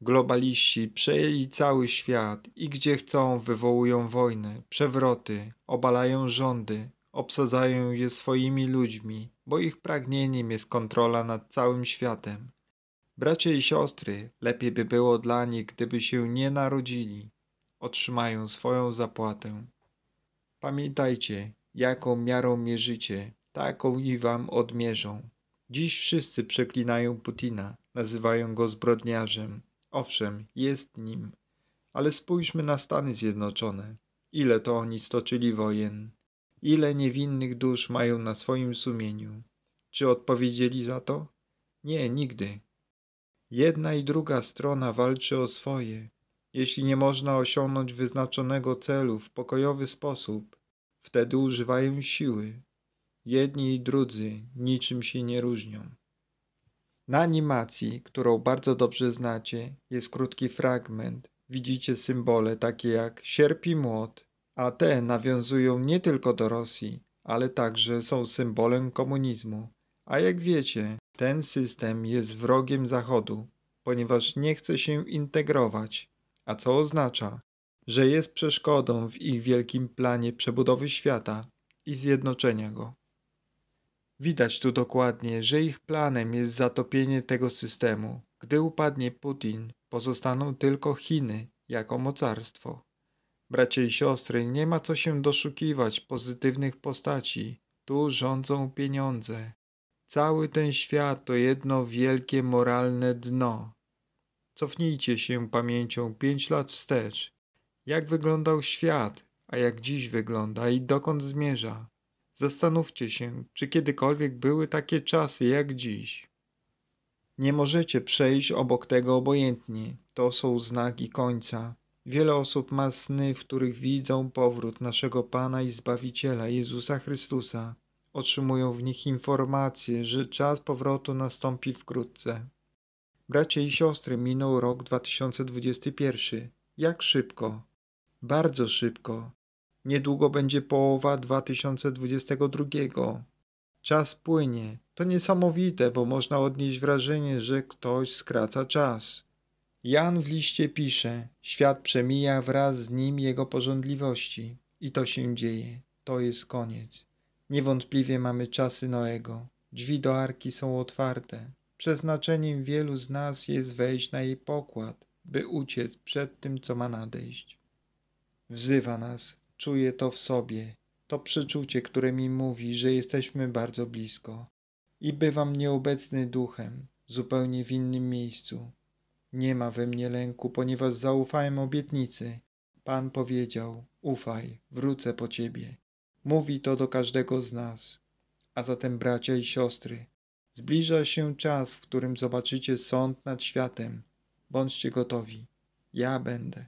Globaliści przejęli cały świat i gdzie chcą wywołują wojny, przewroty, obalają rządy, obsadzają je swoimi ludźmi, bo ich pragnieniem jest kontrola nad całym światem. Bracia i siostry, lepiej by było dla nich, gdyby się nie narodzili. Otrzymają swoją zapłatę. Pamiętajcie, jaką miarą mierzycie, taką i wam odmierzą. Dziś wszyscy przeklinają Putina, nazywają go zbrodniarzem, Owszem, jest nim. Ale spójrzmy na Stany Zjednoczone. Ile to oni stoczyli wojen? Ile niewinnych dusz mają na swoim sumieniu? Czy odpowiedzieli za to? Nie, nigdy. Jedna i druga strona walczy o swoje. Jeśli nie można osiągnąć wyznaczonego celu w pokojowy sposób, wtedy używają siły. Jedni i drudzy niczym się nie różnią. Na animacji, którą bardzo dobrze znacie, jest krótki fragment. Widzicie symbole takie jak sierp i młot, a te nawiązują nie tylko do Rosji, ale także są symbolem komunizmu. A jak wiecie, ten system jest wrogiem Zachodu, ponieważ nie chce się integrować, a co oznacza, że jest przeszkodą w ich wielkim planie przebudowy świata i zjednoczenia go. Widać tu dokładnie, że ich planem jest zatopienie tego systemu. Gdy upadnie Putin, pozostaną tylko Chiny jako mocarstwo. Bracie i siostry, nie ma co się doszukiwać pozytywnych postaci. Tu rządzą pieniądze. Cały ten świat to jedno wielkie moralne dno. Cofnijcie się pamięcią pięć lat wstecz. Jak wyglądał świat, a jak dziś wygląda i dokąd zmierza? Zastanówcie się, czy kiedykolwiek były takie czasy jak dziś. Nie możecie przejść obok tego obojętnie. To są znaki końca. Wiele osób ma sny, w których widzą powrót naszego Pana i Zbawiciela Jezusa Chrystusa. Otrzymują w nich informacje, że czas powrotu nastąpi wkrótce. Bracie i siostry, minął rok 2021. Jak szybko? Bardzo szybko. Niedługo będzie połowa 2022. Czas płynie. To niesamowite, bo można odnieść wrażenie, że ktoś skraca czas. Jan w liście pisze: Świat przemija wraz z nim jego porządliwości. I to się dzieje. To jest koniec. Niewątpliwie mamy czasy Noego. Drzwi do arki są otwarte. Przeznaczeniem wielu z nas jest wejść na jej pokład, by uciec przed tym, co ma nadejść. Wzywa nas Czuję to w sobie, to przeczucie, które mi mówi, że jesteśmy bardzo blisko. I bywam nieobecny duchem, zupełnie w innym miejscu. Nie ma we mnie lęku, ponieważ zaufałem obietnicy. Pan powiedział: Ufaj, wrócę po ciebie. Mówi to do każdego z nas. A zatem, bracia i siostry, zbliża się czas, w którym zobaczycie sąd nad światem. Bądźcie gotowi. Ja będę.